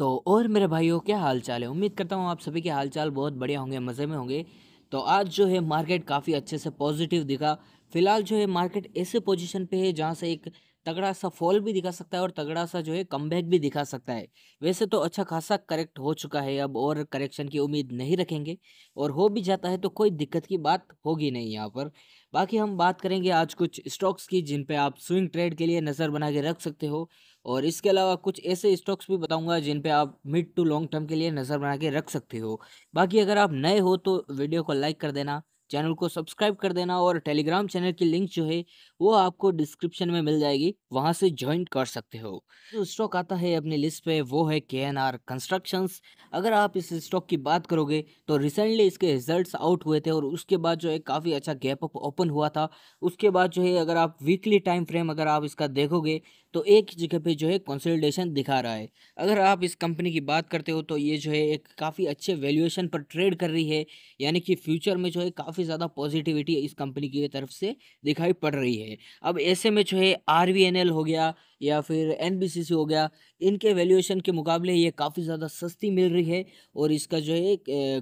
तो और मेरे भाइयों क्या हाल चाल है उम्मीद करता हूँ आप सभी के हाल चाल बहुत बढ़िया होंगे मज़े में होंगे तो आज जो है मार्केट काफ़ी अच्छे से पॉजिटिव दिखा फिलहाल जो है मार्केट ऐसे पोजीशन पे है जहाँ से एक तगड़ा सा फॉल भी दिखा सकता है और तगड़ा सा जो है कमबैक भी दिखा सकता है वैसे तो अच्छा खासा करेक्ट हो चुका है अब और करेक्शन की उम्मीद नहीं रखेंगे और हो भी जाता है तो कोई दिक्कत की बात होगी नहीं यहाँ पर बाकी हम बात करेंगे आज कुछ स्टॉक्स की जिन पे आप स्विंग ट्रेड के लिए नज़र बना के रख सकते हो और इसके अलावा कुछ ऐसे स्टॉक्स भी बताऊंगा जिन पे आप मिड टू लॉन्ग टर्म के लिए नज़र बना के रख सकते हो बाकी अगर आप नए हो तो वीडियो को लाइक कर देना चैनल को सब्सक्राइब कर देना और टेलीग्राम चैनल की लिंक जो है वो आपको डिस्क्रिप्शन में मिल जाएगी वहाँ से ज्वाइन कर सकते हो जो तो स्टॉक आता है अपनी लिस्ट पे वो है के एन आर कंस्ट्रक्शंस अगर आप इस स्टॉक की बात करोगे तो रिसेंटली इसके रिजल्ट्स आउट हुए थे और उसके बाद जो है काफ़ी अच्छा गैप अप ओपन हुआ था उसके बाद जो है अगर आप वीकली टाइम फ्रेम अगर आप इसका देखोगे तो एक जगह पे जो है कंसोलिडेशन दिखा रहा है अगर आप इस कंपनी की बात करते हो तो ये जो है एक काफ़ी अच्छे वैल्यूएशन पर ट्रेड कर रही है यानी कि फ्यूचर में जो है काफ़ी ज़्यादा पॉजिटिविटी इस कंपनी की तरफ से दिखाई पड़ रही है अब ऐसे में जो है आर हो गया या फिर एन हो गया इनके वैल्यूएशन के मुकाबले ये काफ़ी ज़्यादा सस्ती मिल रही है और इसका जो है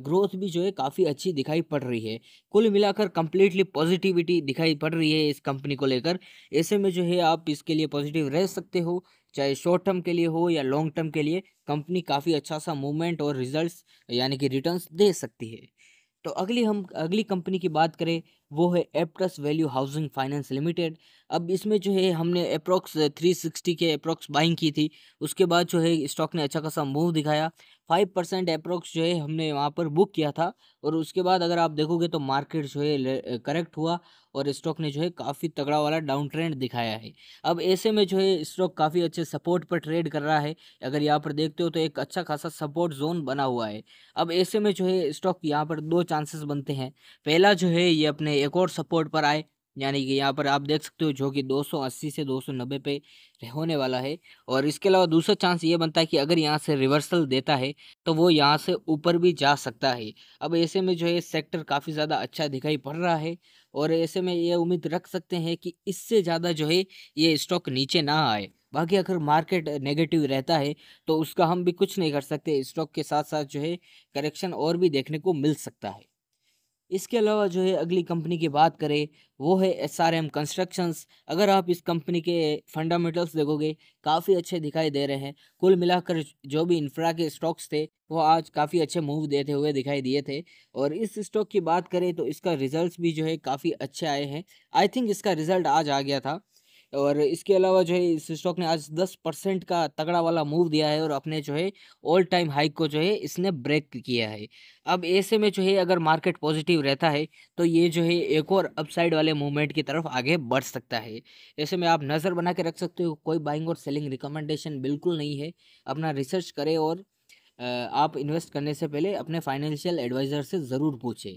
ग्रोथ भी जो है काफ़ी अच्छी दिखाई पड़ रही है कुल मिलाकर कम्प्लीटली पॉजिटिविटी दिखाई पड़ रही है इस कंपनी को लेकर ऐसे में जो है आप इसके लिए पॉजिटिव रह सकते हो चाहे शॉर्ट टर्म के लिए हो या लॉन्ग टर्म के लिए कंपनी काफ़ी अच्छा सा मूवमेंट और रिजल्ट यानी कि रिटर्न दे सकती है तो अगली हम अगली कंपनी की बात करें वो है Aptus value housing finance limited अब इसमें जो है हमने थ्री 360 के अप्रोक्स बाइंग की थी उसके बाद जो है स्टॉक ने अच्छा खासा मूव दिखाया फाइव परसेंट अप्रोक्स जो है हमने वहाँ पर बुक किया था और उसके बाद अगर आप देखोगे तो मार्केट जो है करेक्ट हुआ और स्टॉक ने जो है काफ़ी तगड़ा वाला डाउन ट्रेंड दिखाया है अब ऐसे में जो है स्टॉक काफ़ी अच्छे सपोर्ट पर ट्रेड कर रहा है अगर यहाँ पर देखते हो तो एक अच्छा खासा सपोर्ट जोन बना हुआ है अब ऐसे में जो है स्टॉक यहाँ पर दो चांसेस बनते हैं पहला जो है ये अपने एक और सपोर्ट पर आए यानी कि यहाँ पर आप देख सकते हो जो कि 280 से 290 पे होने वाला है और इसके अलावा दूसरा चांस ये बनता है कि अगर यहाँ से रिवर्सल देता है तो वो यहाँ से ऊपर भी जा सकता है अब ऐसे में जो है सेक्टर काफ़ी ज़्यादा अच्छा दिखाई पड़ रहा है और ऐसे में ये उम्मीद रख सकते हैं कि इससे ज़्यादा जो है ये स्टॉक नीचे ना आए बाकी अगर मार्केट नेगेटिव रहता है तो उसका हम भी कुछ नहीं कर सकते स्टॉक के साथ साथ जो है करेक्शन और भी देखने को मिल सकता है इसके अलावा जो है अगली कंपनी की बात करें वो है एस आर एम कंस्ट्रक्शंस अगर आप इस कंपनी के फंडामेंटल्स देखोगे काफ़ी अच्छे दिखाई दे रहे हैं कुल मिलाकर जो भी इंफ्रा के स्टॉक्स थे वो आज काफ़ी अच्छे मूव देते हुए दिखाई दिए थे और इस स्टॉक की बात करें तो इसका रिजल्ट्स भी जो है काफ़ी अच्छे आए हैं आई थिंक इसका रिजल्ट आज आ गया था और इसके अलावा जो है इस स्टॉक ने आज दस परसेंट का तगड़ा वाला मूव दिया है और अपने जो है ऑल टाइम हाइक को जो है इसने ब्रेक किया है अब ऐसे में जो है अगर मार्केट पॉजिटिव रहता है तो ये जो है एक और अपसाइड वाले मूवमेंट की तरफ आगे बढ़ सकता है ऐसे में आप नज़र बना के रख सकते हो कोई बाइंग और सेलिंग रिकमेंडेशन बिल्कुल नहीं है अपना रिसर्च करें और आप इन्वेस्ट करने से पहले अपने फाइनेंशियल एडवाइज़र से ज़रूर पूछें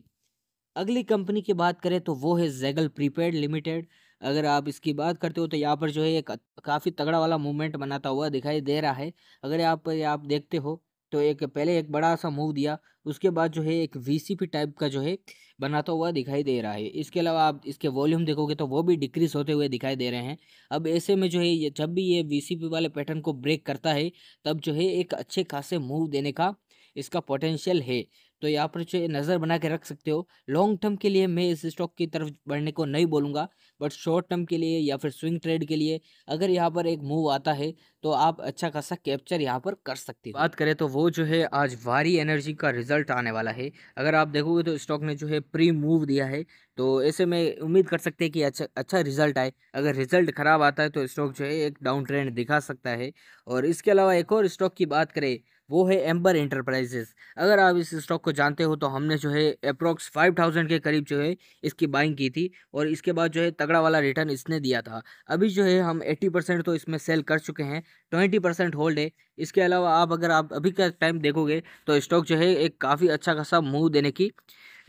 अगली कंपनी की बात करें तो वो है जैगल प्रीपेड लिमिटेड अगर आप इसकी बात करते हो तो यहाँ पर जो है एक काफ़ी तगड़ा वाला मूवमेंट बनाता हुआ दिखाई दे रहा है अगर यहाँ पर आप देखते हो तो एक पहले एक बड़ा सा मूव दिया उसके बाद जो है एक वी टाइप का जो है बनाता हुआ दिखाई दे रहा है इसके अलावा आप इसके वॉल्यूम देखोगे तो वो भी डिक्रीज होते हुए दिखाई दे रहे हैं अब ऐसे में जो है ये जब भी ये वी वाले पैटर्न को ब्रेक करता है तब जो है एक अच्छे खासे मूव देने का इसका पोटेंशियल है तो यहाँ पर जो नज़र बना के रख सकते हो लॉन्ग टर्म के लिए मैं इस स्टॉक की तरफ बढ़ने को नहीं बोलूँगा बट शॉर्ट टर्म के लिए या फिर स्विंग ट्रेड के लिए अगर यहाँ पर एक मूव आता है तो आप अच्छा खासा कैप्चर यहाँ पर कर सकते हो बात करें तो वो जो है आज वारी एनर्जी का रिजल्ट आने वाला है अगर आप देखोगे तो स्टॉक ने जो है प्री मूव दिया है तो ऐसे में उम्मीद कर सकते हैं कि अच्छा अच्छा रिजल्ट आए अगर रिजल्ट ख़राब आता है तो स्टॉक जो है एक डाउन ट्रेंड दिखा सकता है और इसके अलावा एक और स्टॉक की बात करें वो है एम्बर इंटरप्राइजेस अगर आप इस स्टॉक को जानते हो तो हमने जो है अप्रॉक्स फाइव थाउजेंड के करीब जो है इसकी बाइंग की थी और इसके बाद जो है तगड़ा वाला रिटर्न इसने दिया था अभी जो है हम एट्टी परसेंट तो इसमें सेल कर चुके हैं ट्वेंटी परसेंट होल्ड है इसके अलावा आप अगर आप अभी का टाइम देखोगे तो स्टॉक जो है एक काफ़ी अच्छा खासा मूव देने की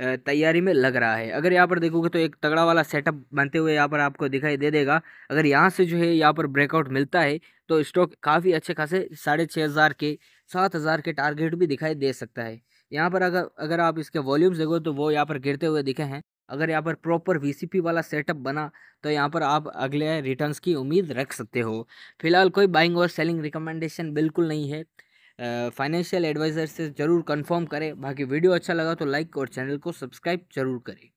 तैयारी में लग रहा है अगर यहाँ पर देखोगे तो एक तगड़ा वाला सेटअप बनते हुए यहाँ पर आपको दिखाई दे देगा अगर यहाँ से जो है यहाँ पर ब्रेकआउट मिलता है तो स्टॉक काफ़ी अच्छे खासे साढ़े छः हज़ार के सात हज़ार के टारगेट भी दिखाई दे सकता है यहाँ पर अगर अगर आप इसके वॉल्यूम्स देखो तो वो यहाँ पर गिरते हुए दिखे हैं अगर यहाँ पर प्रॉपर वी वाला सेटअप बना तो यहाँ पर आप अगले रिटर्न्स की उम्मीद रख सकते हो फिलहाल कोई बाइंग और सेलिंग रिकमेंडेशन बिल्कुल नहीं है फाइनेंशियल एडवाइज़र से ज़रूर कंफर्म करें बाकी वीडियो अच्छा लगा तो लाइक और चैनल को सब्सक्राइब जरूर करें